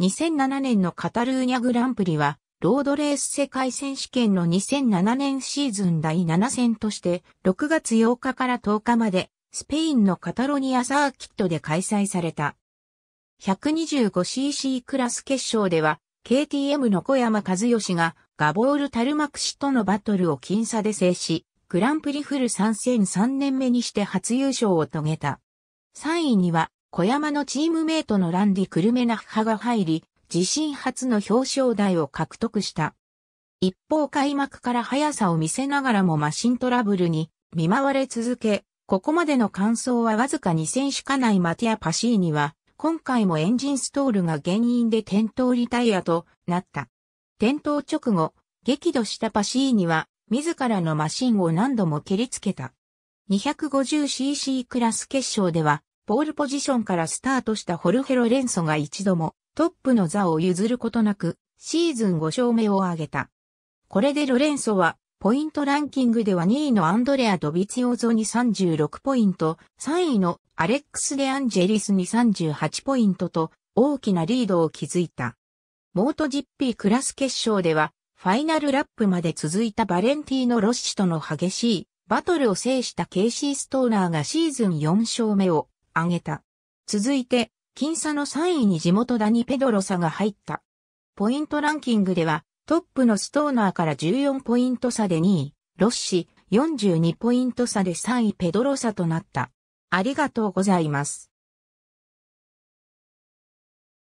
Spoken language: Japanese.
2007年のカタルーニャグランプリは、ロードレース世界選手権の2007年シーズン第7戦として、6月8日から10日まで、スペインのカタロニアサーキットで開催された。125cc クラス決勝では、KTM の小山和義がガボール・タルマクシとのバトルを僅差で制し、グランプリフル参戦3年目にして初優勝を遂げた。3位には小山のチームメイトのランディ・クルメナッハが入り、自身初の表彰台を獲得した。一方開幕から速さを見せながらもマシントラブルに見舞われ続け、ここまでの感想はわずか2選しかないマティア・パシーニは、今回もエンジンストールが原因で転倒リタイアとなった。転倒直後、激怒したパシーニは、自らのマシンを何度も蹴りつけた。250cc クラス決勝では、ポールポジションからスタートしたホルヘロレンソが一度もトップの座を譲ることなくシーズン5勝目を挙げた。これでロレンソはポイントランキングでは2位のアンドレア・ドビチオゾに36ポイント、3位のアレックス・デ・アンジェリスに38ポイントと大きなリードを築いた。モート GP クラス決勝ではファイナルラップまで続いたバレンティーノ・ロッシとの激しいバトルを制したケイシー・ストーナーがシーズン4勝目を挙げた。続いて、僅差の3位に地元ダニ・ペドロサが入った。ポイントランキングでは、トップのストーナーから14ポイント差で2位、ロッシ、42ポイント差で3位ペドロサとなった。ありがとうございます。